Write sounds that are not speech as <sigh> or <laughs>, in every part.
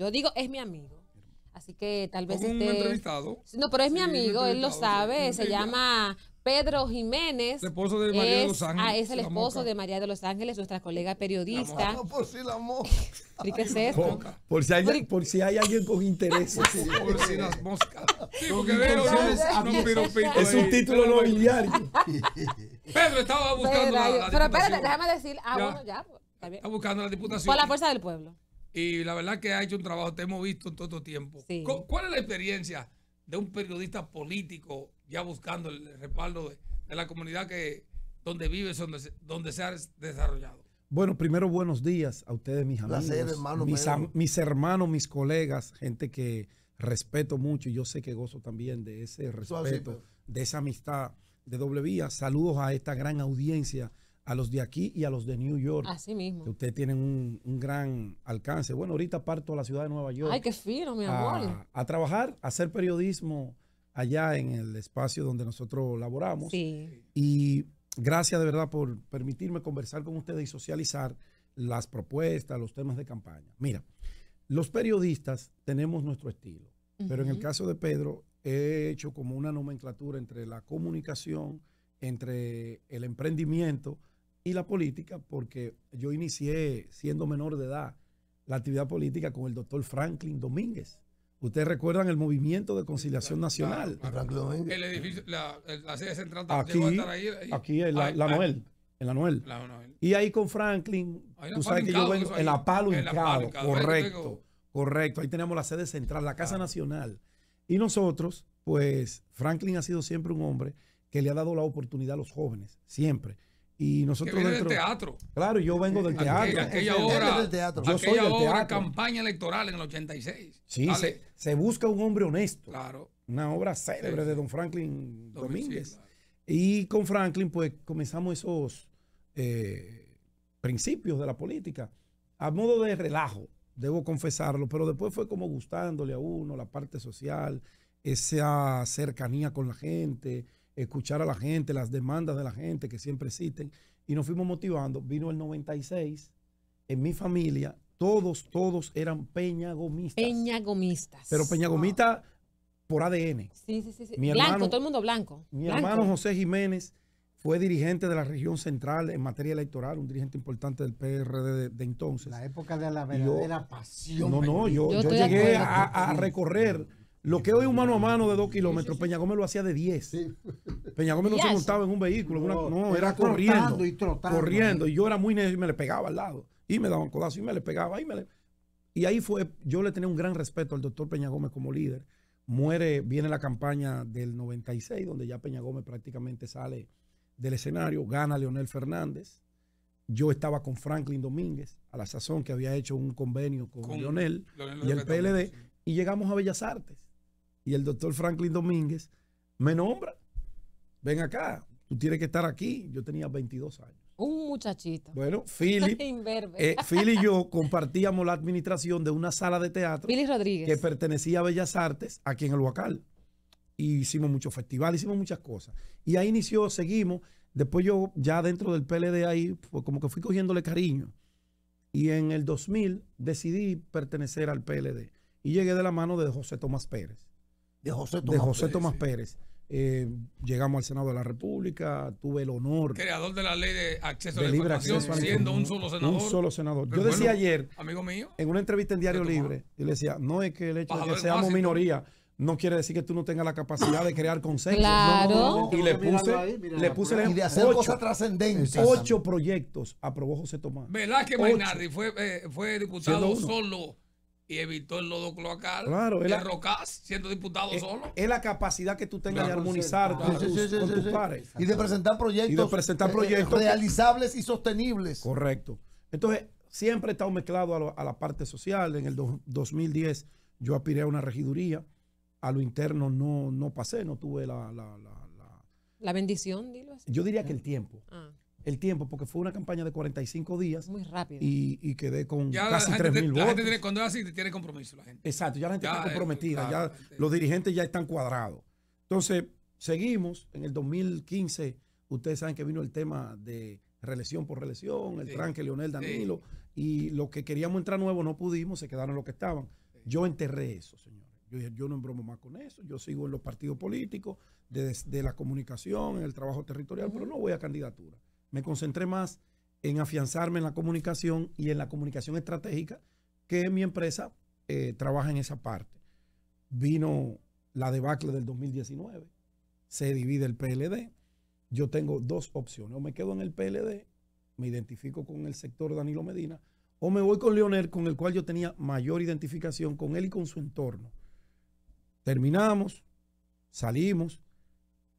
Yo digo, es mi amigo. Así que tal vez esté... No, pero es mi amigo, él lo sabe. Se llama Pedro Jiménez. El esposo de María es, de Los ah, Ángeles. Ah, es el esposo de María de Los Ángeles, nuestra colega periodista. por si la <laughs> es esto. Por si, hay, alguien con interés. por, si, las moscas. es, un título nobiliario. Pedro estaba buscando la, Pero espérate, déjame decir. Ah, bueno, ya. Pues, está bien. Está buscando la diputación. Por la fuerza del pueblo y la verdad que ha hecho un trabajo, te hemos visto en todo este tiempo. ¿Cuál es la experiencia de un periodista político ya buscando el respaldo de, la comunidad que, donde vive, donde se, donde se ha desarrollado? Bueno, primero buenos días a ustedes, mis amigos, mis, mis, hermanos, mis colegas, gente que respeto mucho y yo sé que gozo también de ese respeto, pues. de esa amistad de doble vía. Saludos a esta gran audiencia a los de aquí y a los de New York. Así mismo. Que ustedes tienen un, gran alcance. Bueno, ahorita parto a la ciudad de Nueva York. Ay, qué fino, mi amor. A, trabajar, a hacer periodismo allá en el espacio donde nosotros laboramos. Sí. Y gracias de verdad por permitirme conversar con ustedes y socializar las propuestas, los temas de campaña. Mira, los periodistas tenemos nuestro estilo, pero en el caso de Pedro he hecho como una nomenclatura entre la comunicación, entre el emprendimiento y la política, porque yo inicié siendo menor de edad la actividad política con el doctor Franklin Domínguez. Ustedes recuerdan el movimiento de conciliación nacional. Franklin El edificio, la, sede central aquí, ahí, eh, Aquí, en la, Noel. En la Noel. Y ahí con Franklin, tú sabes que yo vengo en la Palo correcto, correcto. Ahí tenemos la sede central, la Casa Nacional. Y nosotros, pues Franklin ha sido siempre un hombre que le ha dado la oportunidad a los jóvenes, siempre. Y nosotros dentro, del teatro. Claro, yo vengo del teatro. Aquella, aquella del teatro. Yo soy campaña electoral en el 86. Sí, se, busca un hombre honesto. Claro. Una obra célebre de don Franklin Domínguez. Y con Franklin, pues comenzamos esos eh, principios de la política. A modo de relajo, debo confesarlo, pero después fue como gustándole a uno la parte social, esa cercanía con la gente escuchar a la gente, las demandas de la gente que siempre existen, y nos fuimos motivando. Vino el 96, en mi familia, todos, todos eran peñagomistas. Peñagomistas. Pero peñagomistas por ADN. Sí, sí, sí. blanco, todo el mundo blanco. Mi hermano José Jiménez fue dirigente de la región central en materia electoral, un dirigente importante del PRD de, entonces. La época de la verdadera pasión. No, no, yo, llegué a recorrer lo que hoy un mano a mano de dos kilómetros, Peña Gómez lo hacía de diez. Peña Gómez no se montaba en un vehículo, no, era, corriendo. Y corriendo. Y yo era muy y me le pegaba al lado. Y me daba un codazo y me le pegaba. Y, me y ahí fue, yo le tenía un gran respeto al doctor Peña Gómez como líder. Muere, viene la campaña del 96, donde ya Peña Gómez prácticamente sale del escenario, gana Leonel Fernández. Yo estaba con Franklin Domínguez, a la sazón que había hecho un convenio con, Leonel y el PLD, y llegamos a Bellas Artes y el doctor Franklin Domínguez me nombra. Ven acá, tú tienes que estar aquí. Yo tenía 22 años. Un muchachito. Bueno, <laughs> Philip, eh, y yo <laughs> compartíamos la administración de una sala de teatro Philip Rodríguez. que pertenecía a Bellas Artes aquí en el Huacal. Y hicimos muchos festivales, hicimos muchas cosas. Y ahí inició, seguimos. Después yo ya dentro del PLD ahí, pues, como que fui cogiéndole cariño. Y en el 2000 decidí pertenecer al PLD. Y llegué de la mano de José Tomás Pérez de José Tomás, Pérez. Eh, llegamos al Senado de la República, tuve el honor. Creador de la ley de acceso a la libre siendo un solo senador. Un solo senador. yo decía ayer, amigo mío, en una entrevista en Diario Libre, yo le decía, no es que el hecho de que seamos minoría no quiere decir que tú no tengas la capacidad de crear consejos. Claro. y le puse, le puse de hacer ocho, cosas trascendentes. Ocho proyectos aprobó José Tomás. verdad que fue, eh, fue diputado solo y evitó el lodo cloacal claro, el Rocas siendo diputado eh, solo. Es la capacidad que tú tengas de armonizar con, tus, pares. Y de presentar proyectos, de presentar eh, proyectos realizables y sostenibles. Correcto. Entonces, siempre he estado mezclado a, la parte social. En el 2010 yo aspiré a una regiduría. A lo interno no, no pasé, no tuve la... La, la, la bendición, dilo así. Yo diría que el ah. tiempo. Ah el tiempo porque fue una campaña de 45 días. Muy rápido. Y, quedé con casi casi mil votos. cuando es así, tiene compromiso la gente. Exacto, ya la gente está comprometida, ya los dirigentes ya están cuadrados. Entonces, seguimos. En el 2015, ustedes saben que vino el tema de reelección por reelección, el tranque Leonel Danilo, y los que queríamos entrar nuevos no pudimos, se quedaron los que estaban. Yo enterré eso, señores. Yo yo no embromo más con eso, yo sigo en los partidos políticos, desde de la comunicación, en el trabajo territorial, pero no voy a candidatura me concentré más en afianzarme en la comunicación y en la comunicación estratégica que mi empresa eh, trabaja en esa parte. Vino la debacle del 2019, se divide el PLD. Yo tengo dos opciones, o me quedo en el PLD, me identifico con el sector Danilo Medina, o me voy con Leonel, con el cual yo tenía mayor identificación con él y con su entorno. Terminamos, salimos,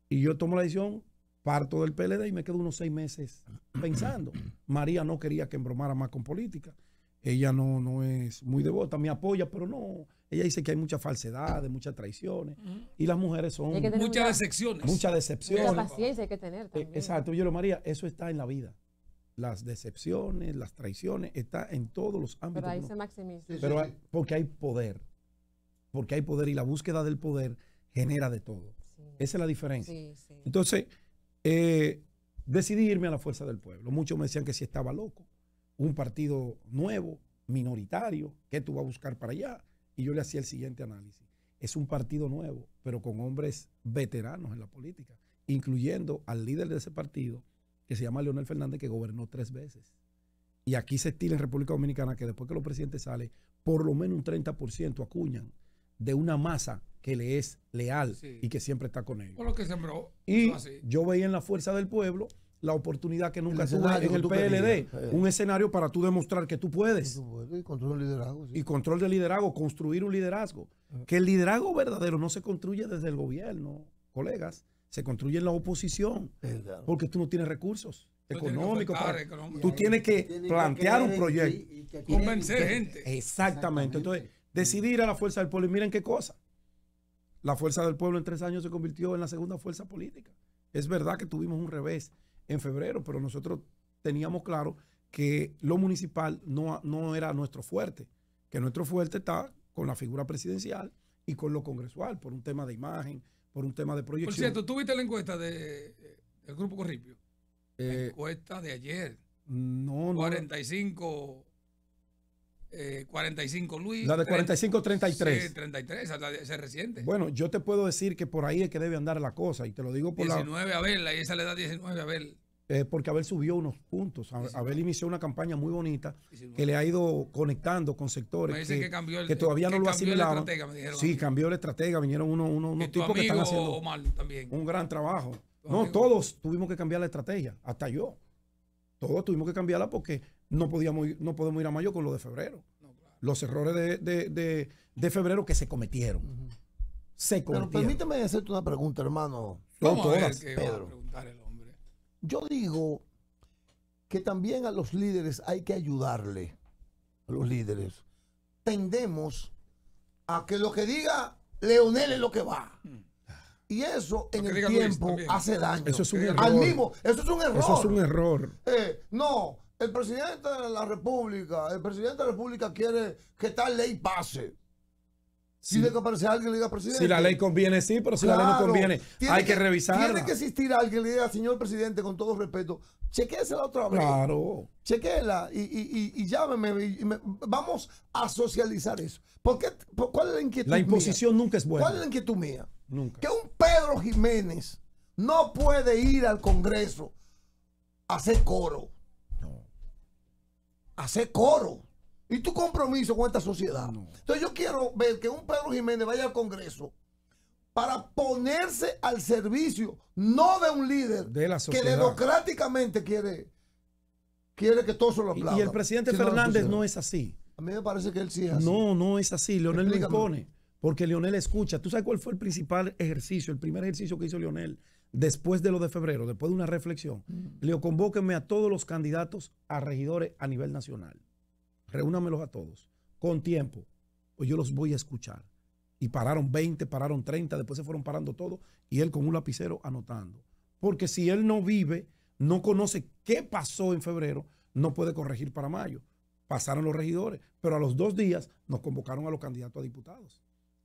y yo tomo la decisión parto del PLD y me quedo unos seis meses pensando. <clears throat> María no quería que embromara más con política. Ella no, no es muy devota, me apoya, pero no. Ella dice que hay muchas falsedades, muchas traiciones. Y las mujeres son... Muchas decepciones. Muchas decepciones. Mucha paciencia hay que tener eh, también. Exacto. Yo María, eso está en la vida las decepciones, las traiciones, está en todos los ámbitos. Pero ahí se maximiza. porque hay poder. Porque hay poder y la búsqueda del poder genera de todo. Esa es la diferencia. Entonces, eh, decidí irme a la fuerza del pueblo. Muchos me decían que si estaba loco, un partido nuevo, minoritario, ¿qué tú vas a buscar para allá? Y yo le hacía el siguiente análisis. Es un partido nuevo, pero con hombres veteranos en la política, incluyendo al líder de ese partido, que se llama Leonel Fernández, que gobernó tres veces. Y aquí se estila en República Dominicana que después que los presidentes salen, por lo menos un 30% acuñan de una masa que le es leal y que siempre está con él Por lo que sembró. Y yo veía en la fuerza del pueblo la oportunidad que nunca se da en el PLD. un eh. escenario para tú demostrar que tú puedes. y control de liderazgo. Y control liderazgo, construir un liderazgo. Eh. Que el liderazgo verdadero no se construye desde el gobierno, colegas. Se construye en la oposición. Porque tú no tienes recursos económicos. Tú tienes que plantear un proyecto. Convencer gente. Exactamente. Exactamente. Entonces, decidir a la fuerza del pueblo. Y miren qué cosa. La fuerza del pueblo en tres años se convirtió en la segunda fuerza política. Es verdad que tuvimos un revés en febrero, pero nosotros teníamos claro que lo municipal no, no era nuestro fuerte, que nuestro fuerte está con la figura presidencial y con lo congresual, por un tema de imagen, por un tema de proyección. Por cierto, ¿tú viste la encuesta del eh, grupo Corripio? la eh, encuesta de ayer. No, 45 45 eh, Luis. La de 45 33. 33, esa, reciente. Bueno, yo te puedo decir que por ahí es que debe andar la cosa y te lo digo por la 19 la... Abel, ahí esa le da 19 Abel. Eh, porque Abel subió unos puntos. Abel, inició una campaña muy bonita que le ha ido conectando con sectores que, todavía no lo asimilaban. Sí, cambió la estratega, vinieron unos, tipos que están haciendo un gran trabajo. No, todos tuvimos que cambiar la estrategia, hasta yo. Todos tuvimos que cambiarla porque no, podíamos, no podemos ir a mayo con lo de febrero. Los errores de, febrero que se cometieron. Se cometieron. Pero permíteme hacerte una pregunta, hermano. Yo digo que también a los líderes hay que ayudarle. A los líderes. Tendemos a que lo que diga Leonel es lo que va. Hmm. Y eso en el tiempo hace daño. Eso es un error. Al mismo, eso es un error. Eso es un error. Eh, no, el presidente de la República, el presidente de la República quiere que tal ley pase. Si le que alguien le diga presidente. Si la ley conviene, sí, pero si la ley no conviene, hay que, revisar. revisarla. Tiene que existir alguien le diga, señor presidente, con todo respeto, la otra vez. Claro. Chequéela y, y, llámeme. vamos a socializar eso. ¿Por ¿Cuál es la inquietud La imposición nunca es buena. ¿Cuál es la inquietud mía? Nunca. Que un Pedro Jiménez no puede ir al Congreso a hacer coro hacer coro. Y tu compromiso con esta sociedad. Entonces yo quiero ver que un Pedro Jiménez vaya al Congreso para ponerse al servicio, no de un líder de la que democráticamente quiere, quiere que todo se lo aplaudan. Y, el presidente Fernández no es así. A mí me parece que él sí es así. No, no es así. Leonel me impone. Porque Leonel escucha. ¿Tú sabes cuál fue el principal ejercicio, el primer ejercicio que hizo Leonel? después de lo de febrero, después de una reflexión, mm. leo le convóquenme a todos los candidatos a regidores a nivel nacional. Reúnamelos a todos, con tiempo, o pues yo los voy a escuchar. Y pararon 20, pararon 30, después se fueron parando todos, y él con un lapicero anotando. Porque si él no vive, no conoce qué pasó en febrero, no puede corregir para mayo. Pasaron los regidores, pero a los dos días nos convocaron a los candidatos a diputados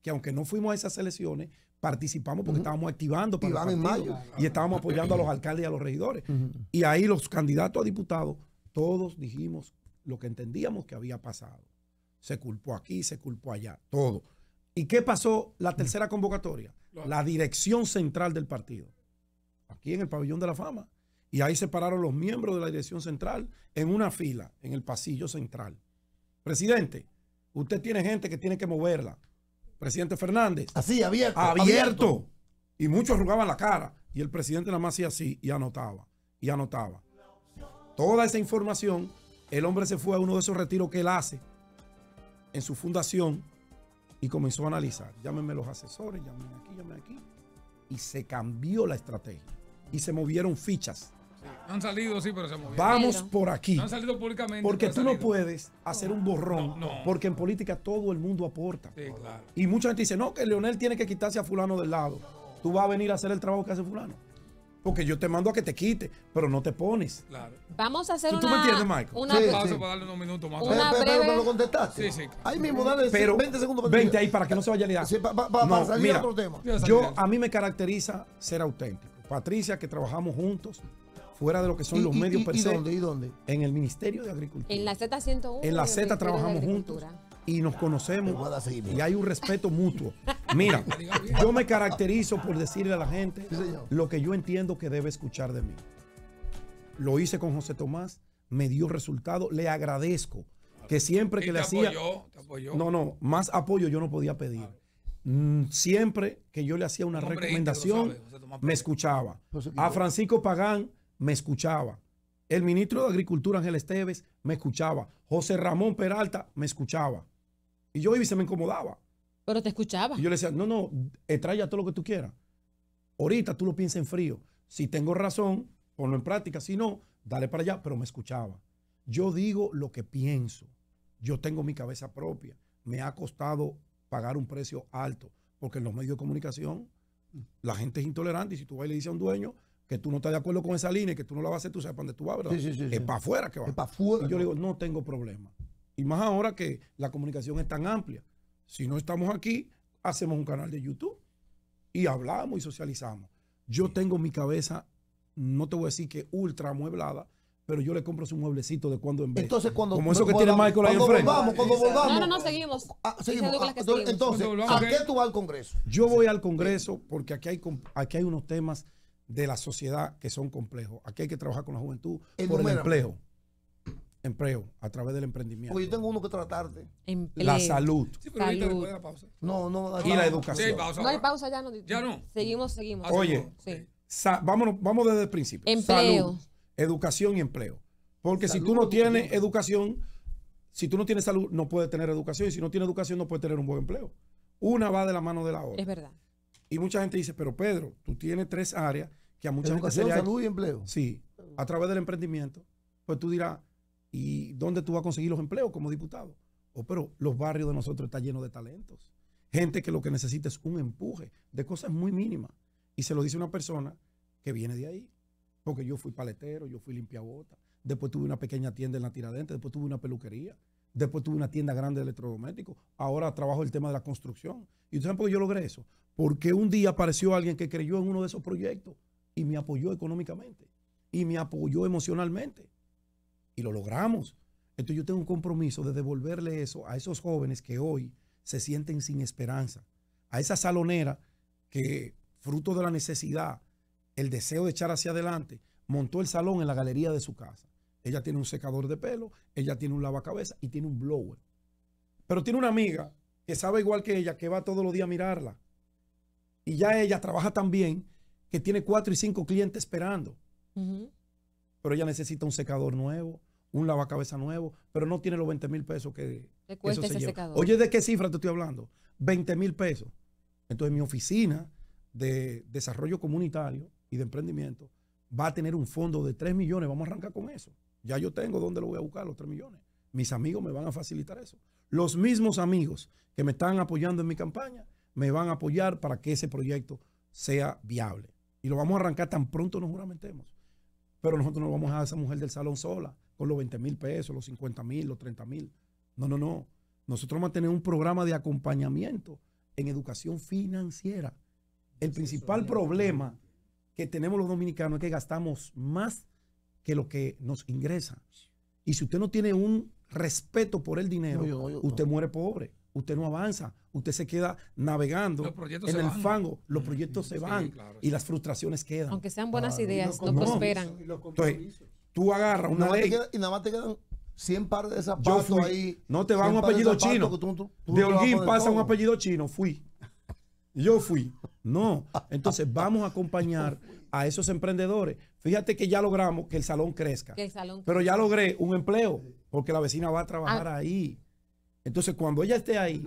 que aunque no fuimos a esas elecciones, participamos porque estábamos activando para y, en mayo. y estábamos apoyando a los alcaldes y a los regidores. Y ahí los candidatos a diputados, todos dijimos lo que entendíamos que había pasado. Se culpó aquí, se culpó allá, todo. ¿Y qué pasó la tercera convocatoria? La dirección central del partido, aquí en el pabellón de la fama. Y ahí se pararon los miembros de la dirección central en una fila, en el pasillo central. Presidente, usted tiene gente que tiene que moverla presidente Fernández. Así, abierto. Abierto. Y muchos rugaban la cara. Y el presidente nada más hacía así y anotaba. Y anotaba. Toda esa información, el hombre se fue a uno de esos retiros que él hace en su fundación y comenzó a analizar. Llámenme los asesores, llámenme aquí, llámenme aquí. Y se cambió la estrategia. Y se movieron fichas han salido, sí, pero se movieron. Vamos por aquí. han salido públicamente. Porque tú no puedes hacer un borrón. Porque en política todo el mundo aporta. Sí, claro. Y mucha gente dice, no, que Leonel tiene que quitarse a fulano del lado. Tú vas a venir a hacer el trabajo que hace fulano. Porque yo te mando a que te quite, pero no te pones. Claro. Vamos a hacer ¿Tú, una... ¿Tú me entiendes, Michael? Una pausa para darle unos minutos más. pero, breve... lo contestaste. Sí, sí. Ahí mismo, dale pero, 20 segundos. Para 20 ahí para que no se vaya a liar. salir a otro tema. Yo, a mí me caracteriza ser auténtico. Patricia, que trabajamos juntos, fuera de lo que son los medios per se. ¿Y dónde? ¿Y dónde? En el Ministerio de Agricultura. En la Z101. En la Z trabajamos juntos y nos conocemos y hay un respeto mutuo. Mira, <laughs> yo me caracterizo por decirle a la gente lo que yo entiendo que debe escuchar de mí. Lo hice con José Tomás, me dio resultado, le agradezco que siempre que le hacía... No, no, más apoyo yo no podía pedir. Ah. Mm, siempre que yo le hacía una recomendación, me escuchaba. A Francisco Pagán me escuchaba. El ministro de Agricultura, Ángel Esteves, me escuchaba. José Ramón Peralta me escuchaba. Y yo iba se me incomodaba. Pero te escuchaba. yo le decía, no, no, trae todo lo que tú quieras. Ahorita tú lo piensas en frío. Si tengo razón, ponlo en práctica. Si no, dale para allá. Pero me escuchaba. Yo digo lo que pienso. Yo tengo mi cabeza propia. Me ha costado pagar un precio alto. Porque en los medios de comunicación la gente es intolerante y si tú vas y le dices a un dueño, que tú no estás de acuerdo con esa línea y que tú no la vas a hacer, tú sabes para dónde tú vas, ¿verdad? Sí, sí, sí, es para afuera que vas. Es para afuera. Y yo le digo, no tengo problema. Y más ahora que la comunicación es tan amplia. Si no estamos aquí, hacemos un canal de YouTube y hablamos y socializamos. Yo tengo mi cabeza, no te voy a decir que ultra amueblada, pero yo le compro su mueblecito de cuando en vez. Entonces, cuando Como eso que tiene Michael ahí enfrente. Volvamos, cuando volvamos. No, no, no, seguimos. Ah, seguimos. Ah, entonces, entonces ¿a qué tú vas al Congreso? Yo voy al Congreso porque aquí hay, aquí hay unos temas de la sociedad que son complejos. Aquí hay que trabajar con la juventud por el empleo. Empleo, a través del emprendimiento. Porque yo tengo uno que tratarte. La salud. Y la educación. no hay pausa ya. No, ya no. Seguimos, seguimos. Oye, vamos desde el principio. Empleo. Salud, educación y empleo. Porque si tú no tienes educación, si tú no tienes salud, no puedes tener educación. Y si no tienes educación, no puedes tener un buen empleo. Una va de la mano de la otra. Es verdad. Y mucha gente dice, pero Pedro, tú tienes tres áreas que a mucha gente salud y empleo. Sí, a través del emprendimiento. Pues tú dirás, ¿y dónde tú vas a conseguir los empleos como diputado? o oh, pero los barrios de nosotros están llenos de talentos. Gente que lo que necesita es un empuje de cosas muy mínimas. Y se lo dice una persona que viene de ahí. Porque yo fui paletero, yo fui limpiabota. Después tuve una pequeña tienda en la tiradente, después tuve una peluquería. Después tuve una tienda grande de electrodomésticos. Ahora trabajo el tema de la construcción. ¿Y ustedes saben por qué yo logré eso? Porque un día apareció alguien que creyó en uno de esos proyectos y me apoyó económicamente y me apoyó emocionalmente. Y lo logramos. Entonces yo tengo un compromiso de devolverle eso a esos jóvenes que hoy se sienten sin esperanza, a esa salonera que fruto de la necesidad, el deseo de echar hacia adelante, montó el salón en la galería de su casa. Ella tiene un secador de pelo, ella tiene un lavacabeza y tiene un blower. Pero tiene una amiga que sabe igual que ella, que va todos los días a mirarla. Y ya ella trabaja tan bien que tiene cuatro y cinco clientes esperando. Pero ella necesita un secador nuevo, un lavacabeza nuevo, pero no tiene los 20 mil pesos que eso se lleva. secador. Oye, ¿de qué cifra te estoy hablando? 20 mil pesos. Entonces mi oficina de desarrollo comunitario y de emprendimiento va a tener un fondo de 3 millones. Vamos a arrancar con eso. Ya yo tengo dónde lo voy a buscar, los 3 millones. Mis amigos me van a facilitar eso. Los mismos amigos que me están apoyando en mi campaña me van a apoyar para que ese proyecto sea viable. Y lo vamos a arrancar tan pronto nos juramentemos. Pero nosotros no vamos a esa mujer del salón sola con los 20 mil pesos, los 50 mil, los 30 mil. No, no, no. Nosotros vamos a tener un programa de acompañamiento en educación financiera. El principal problema que tenemos los dominicanos es que gastamos más que lo que nos ingresa. Y si usted no tiene un respeto por el dinero, usted muere pobre, usted no avanza, usted se queda navegando en el fango, los mm, proyectos se van y las frustraciones quedan. Aunque sean buenas ideas, no prosperan. tú agarras una ley. y nada más te quedan 100 par de zapatos fui, ahí. No te va un apellido chino. de Holguín pasa un apellido chino, fui. <laughs> Yo fui. No. Entonces vamos a acompañar <laughs> a esos emprendedores. Fíjate que ya logramos que el salón crezca. Pero ya logré un empleo, porque la vecina va a trabajar ah. ahí. Entonces, cuando ella esté ahí,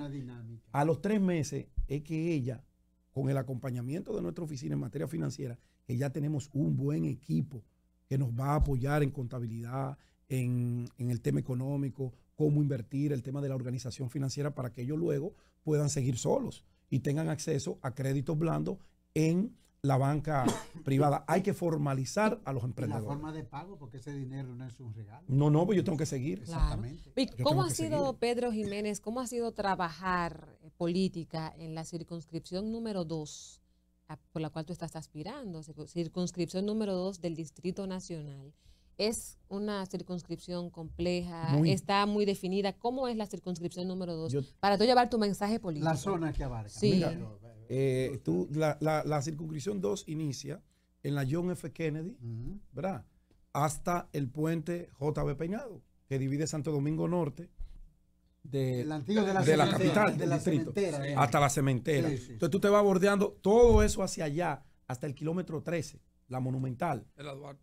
a los tres meses es que ella, con el acompañamiento de nuestra oficina en materia financiera, que ya tenemos un buen equipo que nos va a apoyar en contabilidad, en el tema económico, cómo invertir, el tema de la organización financiera, para que ellos luego puedan seguir solos y tengan acceso a créditos blandos en la banca <coughs> privada. Hay que formalizar a los emprendedores. La forma de pago, porque ese dinero no es un regalo. No, no, pues yo tengo que seguir. cómo ha sido, Pedro Jiménez, cómo ha sido trabajar eh, política en la circunscripción número dos por la cual tú estás aspirando? Circunscripción número dos del Distrito Nacional. Es una circunscripción compleja, está muy definida. ¿Cómo es la circunscripción número dos? para tú llevar tu mensaje político? La zona que abarca. Eh, tú, la, la, circunscripción 2 inicia en la John F. Kennedy, ¿verdad? Hasta el puente JB Peñado, que divide Santo Domingo Norte de, la, capital del hasta la cementera. Entonces tú te vas bordeando todo eso hacia allá, hasta el kilómetro 13, la monumental,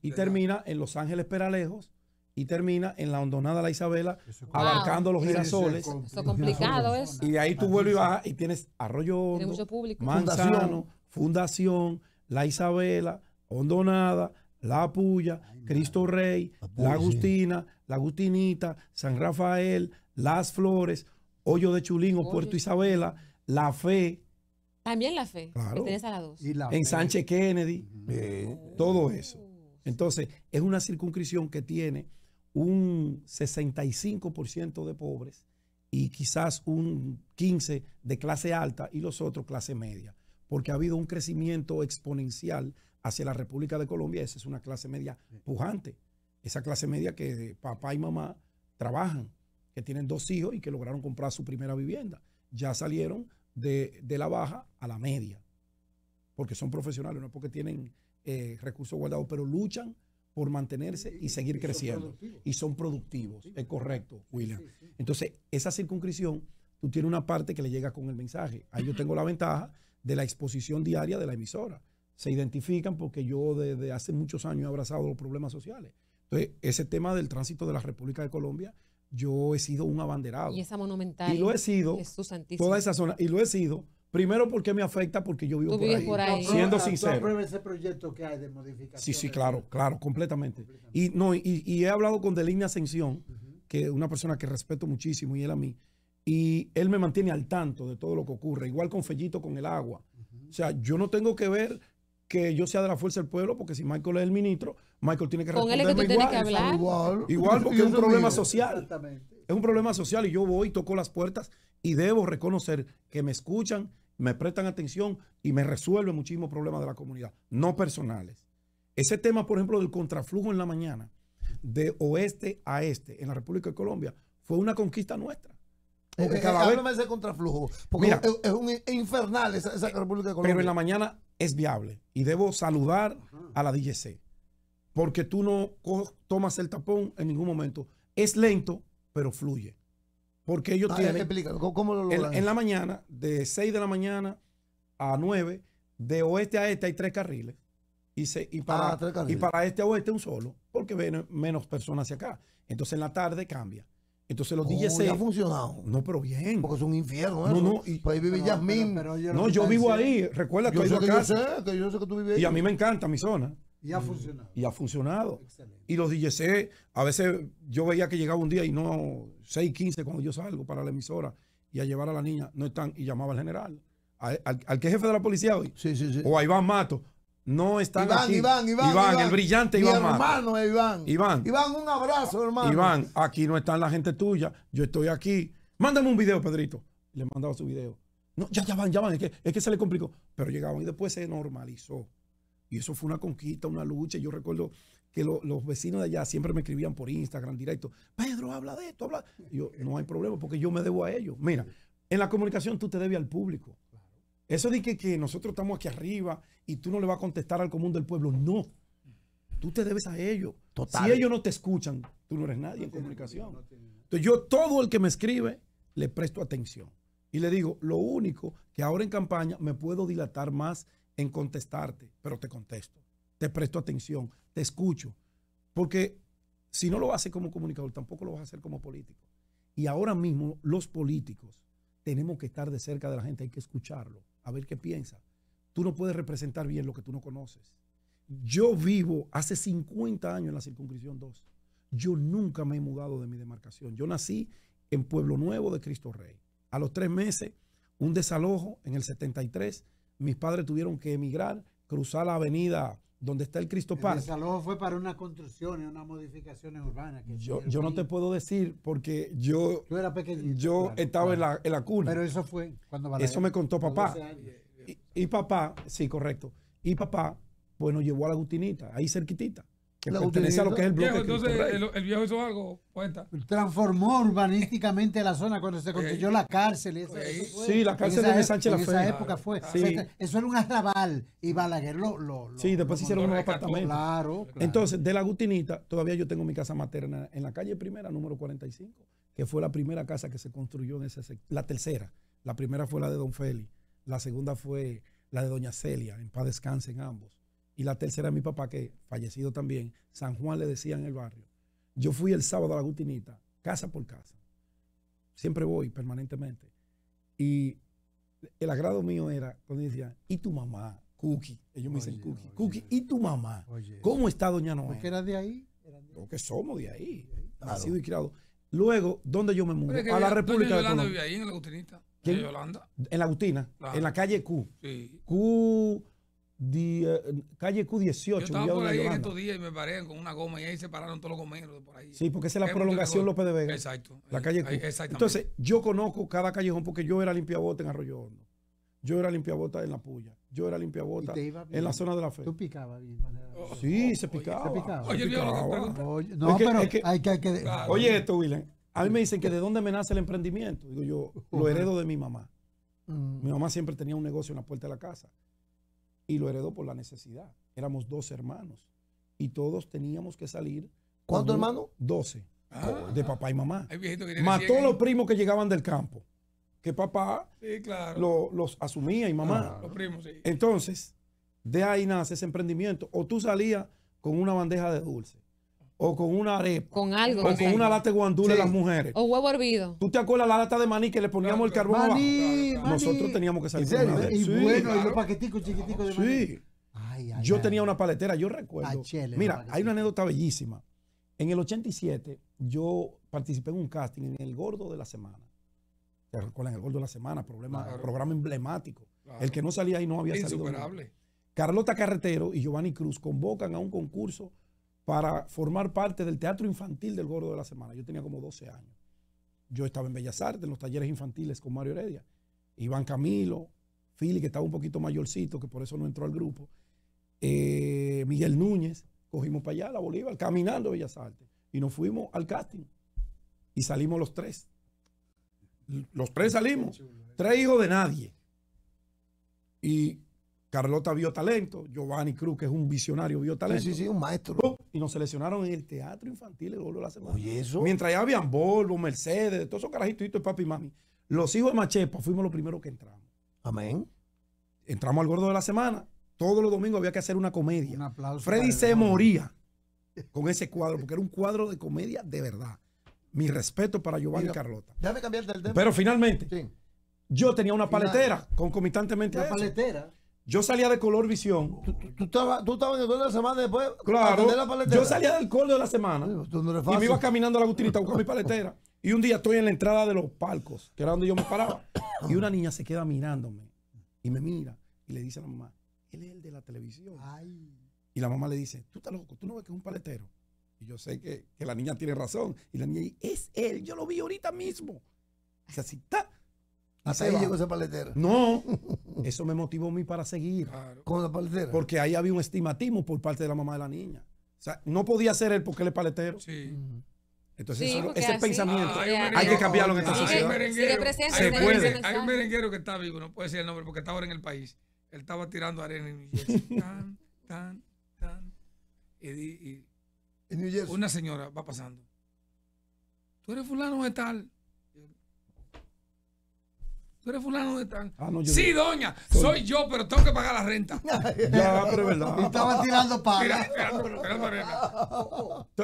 y termina en Los Ángeles Peralejos y termina en la hondonada La Isabela, abarcando los girasoles. Eso, complicado eso. Y ahí tú vuelves y vas, y tienes Arroyo Hondo, Manzano, Fundación. La Isabela, Hondonada, La Puya, Cristo Rey, La, Agustina, La Agustinita, San Rafael, Las Flores, Hoyo de Chulín o Puerto Isabela, La Fe. También La Fe, claro. que a la dos. en Sánchez Kennedy, eh, todo eso. Oh. Entonces, es una circunscripción que tiene un 65% de pobres y quizás un 15% de clase alta y los otros clase media, porque ha habido un crecimiento exponencial hacia la República de Colombia, esa es una clase media pujante, esa clase media que papá y mamá trabajan, que tienen dos hijos y que lograron comprar su primera vivienda, ya salieron de, la baja a la media, porque son profesionales, no porque tienen eh, recursos guardados, pero luchan por mantenerse y seguir creciendo. y son productivos, es correcto, William. Entonces, esa circunscripción, tú tienes una parte que le llega con el mensaje. Ahí yo tengo la <clears throat> ventaja de la exposición diaria de la emisora. Se identifican porque yo desde hace muchos años he abrazado los problemas sociales. Entonces, ese tema del tránsito de la República de Colombia, yo he sido un abanderado. Y esa monumental. Y lo he sido. Toda esa zona. Y lo he sido Primero porque me afecta porque yo vivo por ahí. Siendo sincero. ese proyecto que hay de modificación? Sí, sí, claro, claro, completamente. Y no, y, he hablado con Deligna Ascensión, que es una persona que respeto muchísimo y él a mí, y él me mantiene al tanto de todo lo que ocurre, igual con Fellito con el agua. O sea, yo no tengo que ver que yo sea de la fuerza del pueblo, porque si Michael es el ministro, Michael tiene que responder. Con él es que igual. Que hablar. igual. porque es un problema social. Es un problema social y yo voy, toco las puertas y debo reconocer que me escuchan me prestan atención y me resuelven muchísimos problemas de la comunidad, no personales. Ese tema, por ejemplo, del contraflujo en la mañana, de oeste a este, en la República de Colombia, fue una conquista nuestra. Eh, porque eh, cada contraflujo, porque es, un infernal esa, eh, República de Colombia. Pero en la mañana es viable y debo saludar a la DGC, porque tú no tomas el tapón en ningún momento. Es lento, pero fluye. Porque ellos ah, tienen. Explica, ¿cómo lo En, la mañana, de 6 de la mañana a 9, de oeste a este hay tres carriles. Y, y, para, ah, y para este a oeste un solo, porque ven menos personas hacia acá. Entonces en la tarde cambia. Entonces los oh, DJs. ha funcionado. No, pero bien. Porque es un infierno, No, no. Y, ahí vive no, yo vivo ahí. Recuerda que, yo, yo acá yo sé, que yo sé que tú vives ahí. Y a mí me encanta mi zona. Y ha mm. funcionado. Y ha funcionado. Y los DJC, a veces yo veía que llegaba un día y no 6, 15 cuando yo salgo para la emisora y a llevar a la niña, no están, y llamaba al general, al, que jefe de la policía hoy, sí, sí, sí. o a Iván Mato. No están Iván, aquí. Iván, Iván, Iván, el brillante Iván Mato. Iván. Iván. un abrazo, hermano. Iván, aquí no están la gente tuya. Yo estoy aquí. Mándame un video, Pedrito. Le mandaba su video. No, ya, ya van, ya van. que, es que se le complicó. Pero llegaban y después se normalizó. Y eso fue una conquista, una lucha. Yo recuerdo que los vecinos de allá siempre me escribían por Instagram directo, Pedro, habla de esto, habla. yo, no hay problema porque yo me debo a ellos. Mira, en la comunicación tú te debes al público. Eso de que, nosotros estamos aquí arriba y tú no le vas a contestar al común del pueblo, no. Tú te debes a ellos. Si ellos no te escuchan, tú no eres nadie en comunicación. Entonces yo todo el que me escribe le presto atención. Y le digo, lo único que ahora en campaña me puedo dilatar más en contestarte, pero te contesto, te presto atención, te escucho, porque si no lo haces como comunicador, tampoco lo vas a hacer como político. Y ahora mismo los políticos tenemos que estar de cerca de la gente, hay que escucharlo, a ver qué piensa. Tú no puedes representar bien lo que tú no conoces. Yo vivo hace 50 años en la circunscripción 2. Yo nunca me he mudado de mi demarcación. Yo nací en Pueblo Nuevo de Cristo Rey. A los tres meses, un desalojo en el 73 mis padres tuvieron que emigrar, cruzar la avenida donde está el Cristo Paz. El desalojo fue para una construcción una modificación urbanas. Que yo no te puedo decir porque yo, yo estaba En, la, cuna. Pero eso fue cuando Eso me contó papá. Y, papá, sí, correcto. Y papá, pues nos llevó a la Agustinita, ahí cerquitita que la lo que es el bloque. entonces el, viejo hizo algo, cuenta. Transformó urbanísticamente la zona cuando se construyó la cárcel. sí, la cárcel de Sánchez la En esa época fue. Ah, este, eso era un arrabal y Balaguer lo, lo, Sí, después se hicieron unos apartamentos. Claro, Entonces, de la Gutinita, todavía yo tengo mi casa materna en la calle primera, número 45, que fue la primera casa que se construyó en ese sector. La tercera. La primera fue la de Don Félix. La segunda fue la de Doña Celia, en paz descanse en ambos y la tercera mi papá, que fallecido también, San Juan le decía en el barrio. Yo fui el sábado a la Gutinita, casa por casa. Siempre voy permanentemente. Y el agrado mío era cuando decían, ¿y tu mamá? Cookie. Ellos me dicen Cookie. cookie, ¿y tu mamá? ¿Cómo está Doña Noé? Porque era de ahí. somos de ahí. ha Nacido y criado. Luego, ¿dónde yo me mudé? A la República de Colombia. en la Gutinita. Yolanda. En la Gutina. en la calle Q. Sí. Q calle Q18. Yo estaba por ahí en estos días y me paré con una goma y ahí se pararon todos los gomeros por ahí. Sí, porque esa es la prolongación López de Vega. Exacto. La eh, calle Q. Entonces, yo conozco cada callejón porque yo era limpiabota en Arroyo Horno. Yo era limpiabota en La Puya. Yo era limpiabota en la zona de la fe. Tú picabas bien. Oh, sí, oh, se picaba. Oye, Yo lo no, pero hay que... Oye esto, Willen. A mí me dicen que de dónde me nace el emprendimiento. Digo yo, lo <laughs> heredo de mi mamá. Mm. Mi mamá siempre tenía un negocio en la puerta de la casa y lo heredó por la necesidad. Éramos dos hermanos y todos teníamos que salir. ¿Cuántos hermanos? Doce. Ah. de papá y mamá. Mató a los primos que llegaban del campo. Que papá los asumía y mamá. Ah, los primos, sí. Entonces, de ahí nace ese emprendimiento. O tú salías con una bandeja de dulce o con una arepa. Con algo. O con una lata de guandula las mujeres. O huevo hervido. ¿Tú te acuerdas la lata de maní que le poníamos el carbón abajo? Nosotros teníamos que salir Y bueno, y los paquetitos chiquiticos de maní. Sí. yo tenía una paletera, yo recuerdo. Mira, hay una anécdota bellísima. En el 87 yo participé en un casting en El Gordo de la Semana. ¿Te recuerdan? El Gordo de la Semana, programa emblemático. El que no salía ahí no había salido. Insuperable. Carlota Carretero y Giovanni Cruz convocan a un concurso para formar parte del teatro infantil del Gordo de la Semana. Yo tenía como 12 años. Yo estaba en Bellas Artes, en los talleres infantiles con Mario Heredia. Iván Camilo, Fili, que estaba un poquito mayorcito, que por eso no entró al grupo. Eh, Miguel Núñez, cogimos para allá, la Bolívar, caminando Bellas Artes. Y nos fuimos al casting. Y salimos los tres. Los tres salimos. Tres hijos de nadie. Y Carlota vio talento, Giovanni Cruz, que es un visionario, vio talento. Sí, sí, sí, un maestro. Y nos seleccionaron en el teatro infantil el Gordo de la semana. Oye, eso. Mientras allá habían Volvo, Mercedes, todos esos carajitos de papi y mami. Los hijos de Machepa fuimos los primeros que entramos. Amén. Entramos al gordo de la semana. Todos los domingos había que hacer una comedia. Un aplauso. Freddy se moría con ese cuadro, porque era un cuadro de comedia de verdad. Mi respeto para Giovanni y Carlota. Déjame cambiar el tema. Pero finalmente, yo tenía una paletera concomitantemente. ¿Una paletera? Yo salía de Color Visión. ¿Tú, tú estabas en el coro de la semana después? Claro. La yo salía del Color de la semana. y me iba caminando a la gutinita con mi paletera. Y un día estoy en la entrada de los palcos, que era donde yo me paraba. Y una niña se queda mirándome. Y me mira. Y le dice a la mamá, él es el de la televisión. Ay. Y la mamá le dice, tú estás loco, tú no ves que es un paletero. Y yo sé que, que la niña tiene razón. Y la niña dice, es él, yo lo vi ahorita mismo. Y así está. No, <laughs> eso me motivó a mí para seguir. Con la paletera. Porque ahí había un estimatismo por parte de la mamá de la niña. O sea, no podía ser él porque él es paletero. Sí. Entonces, ese ese pensamiento ah, hay, que cambiarlo en esta sociedad. Hay, un merenguero que está vivo, no puede decir el nombre porque está ahora en el país. Él estaba tirando arena en New Jersey. <laughs> tan, tan, tan. y, una señora va pasando. Tú eres fulano de tal. Tú eres fulano de tan. Ah, sí, doña, soy... yo, pero tengo que pagar la renta. <laughs> ya, pero es verdad. tirando para Entonces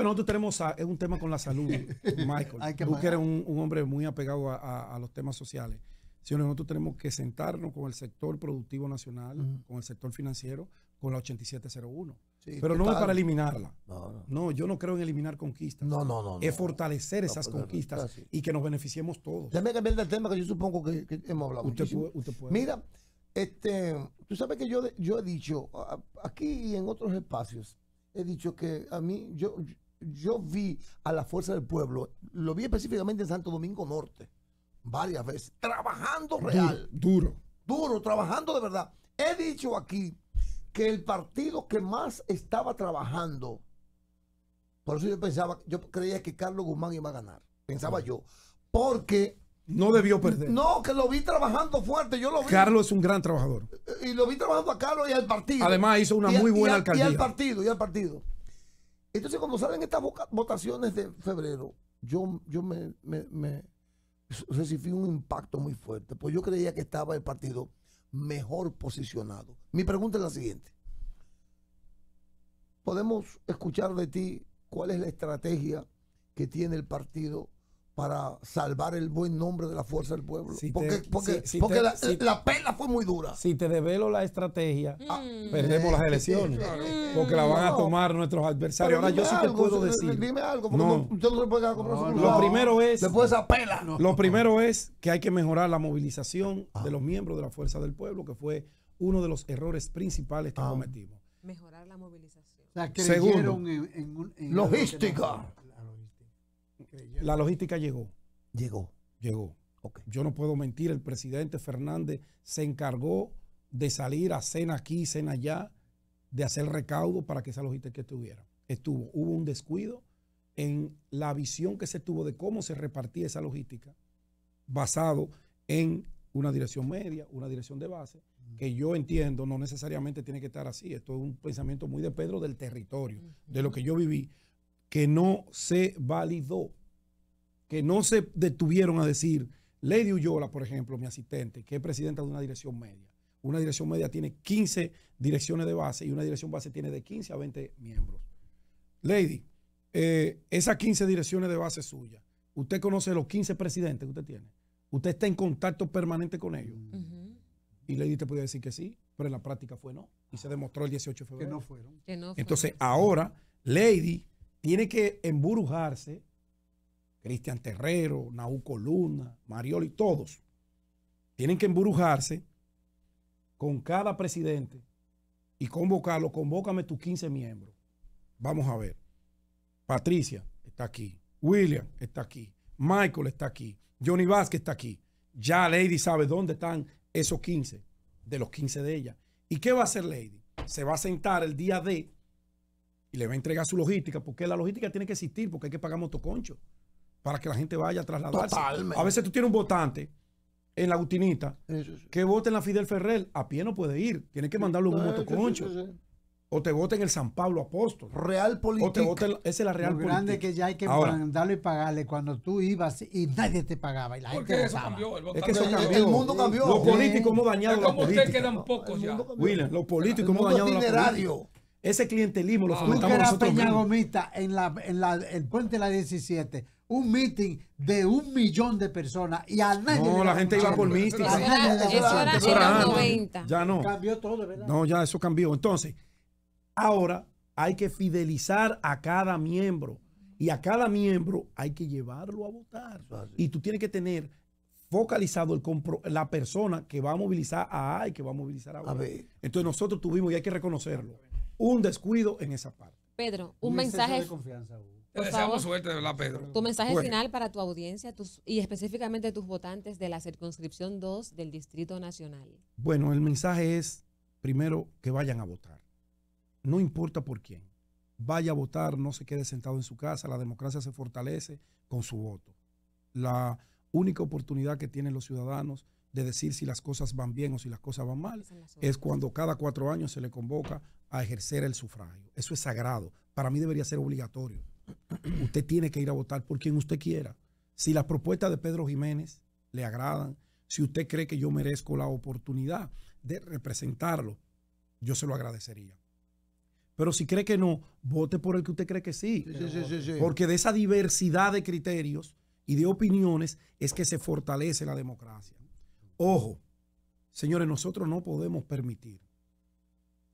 nosotros tenemos es un tema con la salud, <laughs> Michael. tú que eres un, hombre muy apegado a, los temas sociales. Si nosotros tenemos que sentarnos con el sector productivo nacional, con el sector financiero, con la 8701. Pero no es para eliminarla. No, yo no creo en eliminar conquistas. No, no, no. Es fortalecer esas conquistas ah, y que nos beneficiemos todos. Déjame cambiar del tema que yo supongo que, hemos hablado. Mira, este, tú sabes que yo, yo he dicho, aquí y en otros espacios, he dicho que a mí, yo, yo vi a la fuerza del pueblo, lo vi específicamente en Santo Domingo Norte, varias veces, trabajando real. Duro, duro trabajando de verdad. He dicho aquí que el partido que más estaba trabajando, por eso yo pensaba, yo creía que Carlos Guzmán iba a ganar, pensaba yo, porque... No debió perder. No, que lo vi trabajando fuerte, yo lo vi. Carlos es un gran trabajador. Y lo vi trabajando a Carlos y al partido. Además hizo una muy buena alcaldía. Y al partido, y al partido. Entonces cuando salen estas votaciones de febrero, yo, yo me, me, me recibí un impacto muy fuerte, pues yo creía que estaba el partido mejor posicionado. Mi pregunta es la siguiente. Podemos escuchar de ti cuál es la estrategia que tiene el partido para salvar el buen nombre de la fuerza del pueblo. porque, la, pela fue muy dura. Si te develo la estrategia, mm. ah, perdemos las elecciones. Mm. Porque la van a tomar nuestros adversarios. Ahora yo sí te puedo eh, decir. Eh, dime algo, no se puede comprar Lo primero es. Lo primero es que hay que mejorar la movilización de ah. los miembros de la fuerza del pueblo, que fue uno de los errores principales que ah. cometimos. Mejorar la movilización. sea, Segundo, en, en, logística. La logística llegó. Llegó. Llegó. Okay. Yo no puedo mentir, el presidente Fernández se encargó de salir a cena aquí, cena allá, de hacer recaudo para que esa logística estuviera. Estuvo. Hubo un descuido en la visión que se tuvo de cómo se repartía esa logística, basado en una dirección media, una dirección de base, que yo entiendo no necesariamente tiene que estar así. Esto es un pensamiento muy de Pedro del territorio, de lo que yo viví, que no se validó que no se detuvieron a decir, Lady Ullola, por ejemplo, mi asistente, que es presidenta de una dirección media. Una dirección media tiene 15 direcciones de base y una dirección base tiene de 15 a 20 miembros. Lady, eh, esas 15 direcciones de base suyas, usted conoce los 15 presidentes que usted tiene. Usted está en contacto permanente con ellos. Y Lady te podía decir que sí, pero en la práctica fue no. Y se demostró el 18 de febrero. no fueron. Que no fueron. Entonces, ahora Lady tiene que emburujarse Cristian Terrero, Nauco Luna, Marioli, todos, tienen que embrujarse con cada presidente y convocarlo. Convócame tus 15 miembros. Vamos a ver. Patricia está aquí. William está aquí. Michael está aquí. Johnny Vázquez está aquí. Ya Lady sabe dónde están esos 15, de los 15 de ella. ¿Y qué va a hacer Lady? Se va a sentar el día D y le va a entregar su logística, porque la logística tiene que existir, porque hay que pagar motoconcho para que la gente vaya a trasladarse. A veces tú tienes un votante en la Gutinita que vote en la Fidel Ferrer, a pie no puede ir, tiene que mandarlo en un motoconcho. O te vote en el San Pablo Apóstol. Real política. O te esa es la real Lo grande política. que ya hay que mandarlo y pagarle cuando tú ibas y nadie te pagaba. Y la gente eso cambió, Es que eso cambió. El mundo cambió. Los políticos hemos dañado la política. quedan pocos ya. William, los políticos hemos dañado la política. Ese clientelismo lo tú que eras en, la, en la, el puente de la 17 un meeting de un millón de personas y al No, la gente iba por meeting. Eso era, 90. Ya no. Cambió todo, ¿verdad? No, ya eso cambió. Entonces, ahora hay que fidelizar a cada miembro y a cada miembro hay que llevarlo a votar. Y tú tienes que tener focalizado el la persona que va a movilizar a A y que va a movilizar a B. Entonces nosotros tuvimos, y hay que reconocerlo, un descuido en esa parte. Pedro, un, mensaje. De confianza, ¿verdad, Tu mensaje final para tu audiencia y específicamente tus votantes de la circunscripción 2 del Distrito Nacional. Bueno, el mensaje es, primero, que vayan a votar. No importa por quién. Vaya a votar, no se quede sentado en su casa. La democracia se fortalece con su voto. La única oportunidad que tienen los ciudadanos de decir si las cosas van bien o si las cosas van mal es cuando cada cuatro años se le convoca a ejercer el sufragio. Eso es sagrado. Para mí debería ser obligatorio usted tiene que ir a votar por quien usted quiera. Si las propuestas de Pedro Jiménez le agradan, si usted cree que yo merezco la oportunidad de representarlo, yo se lo agradecería. Pero si cree que no, vote por el que usted cree que sí. Porque de esa diversidad de criterios y de opiniones es que se fortalece la democracia. Ojo, señores, nosotros no podemos permitir,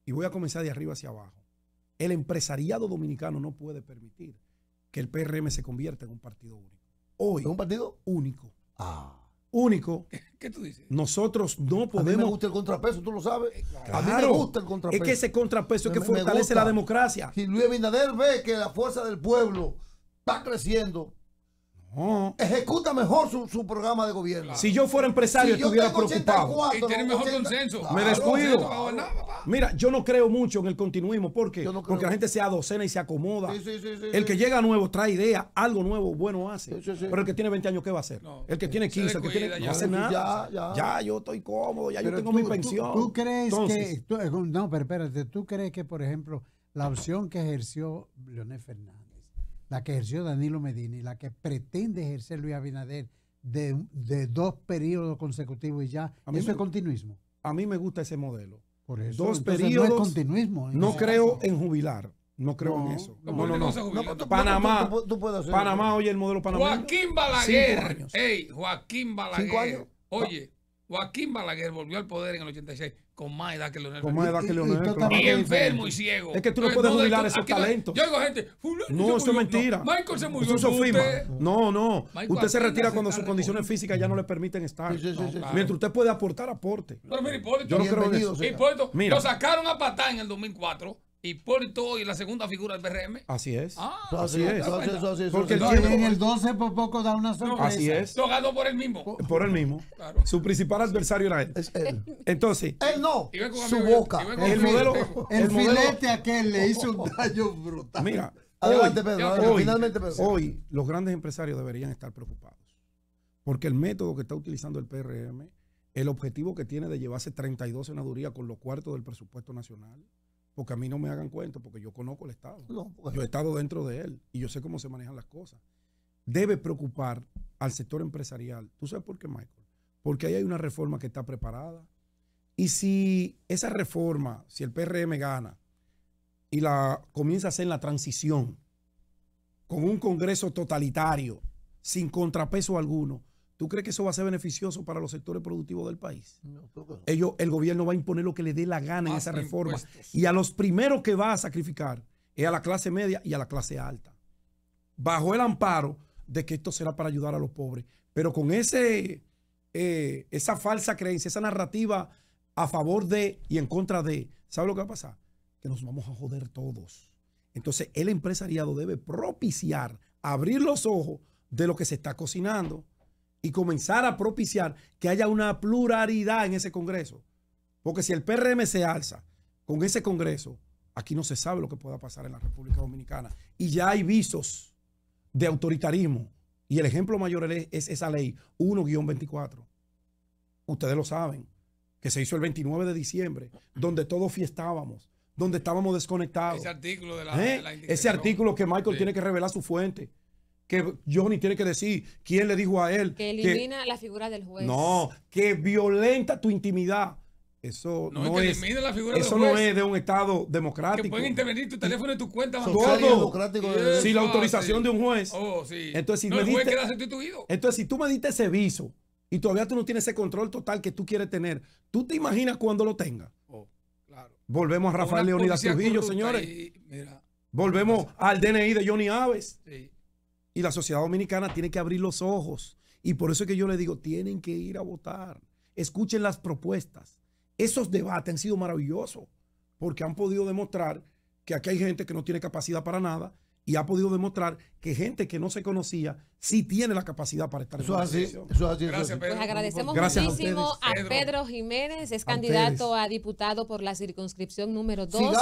y voy a comenzar de arriba hacia abajo, el empresariado dominicano no puede permitir el PRM se convierte en un partido único. Hoy. un partido? Único. Ah. Único. ¿Qué tú dices? Nosotros no podemos. A mí me gusta el contrapeso, tú lo sabes. Eh, A mí me gusta el contrapeso. Es que ese contrapeso es que fortalece la democracia. Si Luis Abinader ve que la fuerza del pueblo está creciendo, Ejecuta mejor su, su, programa de gobierno. Si yo fuera empresario, estuviera preocupado. y tiene mejor consenso. me descuido. Mira, yo no creo mucho en el continuismo. ¿Por Porque la gente se adocena y se acomoda. el que llega nuevo trae ideas, algo nuevo, bueno hace. Pero el que tiene 20 años, ¿qué va a hacer? El que tiene 15, el que tiene. Ya, no hace nada. Ya, ya. ya, yo estoy cómodo, ya yo tengo mi pensión. Tú, crees que. Eh, no, pero espérate, ¿tú crees que, por ejemplo, la opción que ejerció Leonel Fernández? la que ejerció Danilo Medina y la que pretende ejercer Luis Abinader de, dos periodos consecutivos y ya, ese eso es continuismo. A mí me gusta ese modelo. Por dos periodos. No continuismo. No creo en jubilar. No creo en eso. No, no, no. Panamá. Tú, Panamá, oye, el modelo panamá Joaquín Balaguer. Ey, Joaquín Balaguer. Oye, Joaquín Balaguer volvió al poder en el 86 con más edad que Leonel. Con más edad que Leonel. enfermo y ciego. Es que tú no eh, puedes jubilar esos talentos. Yo digo gente. No, eso es mentira. Michael se murió. No, no. Usted se retira cuando sus condiciones físicas ya no le permiten estar. Mientras usted puede aportar, aporte. Pero mire, Hipólito. Yo no creo en eso. Hipólito, lo sacaron a patán en el 2004 ¿Y todo y la segunda figura del PRM? Así es. Ah, así, es. Porque en el 12 por poco da una sorpresa. así es. Lo ganó por el mismo. Eh, por el mismo. Su principal adversario era él. Es él. Entonces. Él no. Su boca. El, modelo. El, filete aquel le hizo un <laughs> daño brutal. Mira. Hoy, Finalmente, Pedro. Hoy los grandes empresarios deberían estar preocupados. Porque el método que está utilizando el PRM, el objetivo que tiene de llevarse 32 senadurías con los cuartos del presupuesto nacional porque a mí no me hagan cuenta, porque yo conozco el Estado. yo he estado dentro de él y yo sé cómo se manejan las cosas. Debe preocupar al sector empresarial. ¿Tú sabes por qué, Michael? Porque ahí hay una reforma que está preparada. Y si esa reforma, si el PRM gana y la comienza a hacer la transición con un Congreso totalitario, sin contrapeso alguno, ¿Tú crees que eso va a ser beneficioso para los sectores productivos del país? No, no. Ellos, el gobierno va a imponer lo que le dé la gana en esa reforma. Y a los primeros que va a sacrificar es a la clase media y a la clase alta. Bajo el amparo de que esto será para ayudar a los pobres. Pero con ese, eh, esa falsa creencia, esa narrativa a favor de y en contra de, ¿sabe lo que va a pasar? Que nos vamos a joder todos. Entonces el empresariado debe propiciar, abrir los ojos de lo que se está cocinando y comenzar a propiciar que haya una pluralidad en ese Congreso. Porque si el PRM se alza con ese Congreso, aquí no se sabe lo que pueda pasar en la República Dominicana. Y ya hay visos de autoritarismo. Y el ejemplo mayor es esa ley 1-24. Ustedes lo saben, que se hizo el 29 de diciembre, donde todos fiestábamos, donde estábamos desconectados. Ese artículo de la, ¿Eh? Ese artículo que Michael tiene que revelar su fuente que Johnny tiene que decir quién le dijo a él. Que elimina la figura del juez. No, que violenta tu intimidad. Eso no, es, la figura eso no es de un Estado democrático. Que pueden intervenir tu teléfono y tu cuenta bancaria. democrático. si la ah, autorización de un juez. Oh, entonces, si Entonces, si tú me diste ese viso y todavía tú no tienes ese control total que tú quieres tener, ¿tú te imaginas cuando lo tenga oh, Volvemos a Rafael Leonidas Trujillo, señores. mira, Volvemos al DNI de Johnny Aves. Sí. Y la sociedad dominicana tiene que abrir los ojos. Y por eso es que yo le digo, tienen que ir a votar. Escuchen las propuestas. Esos debates han sido maravillosos porque han podido demostrar que aquí hay gente que no tiene capacidad para nada y ha podido demostrar que gente que no se conocía sí tiene la capacidad para estar en la así, eso Gracias, pues agradecemos muchísimo a, Pedro Jiménez, es candidato a diputado por la circunscripción número 2.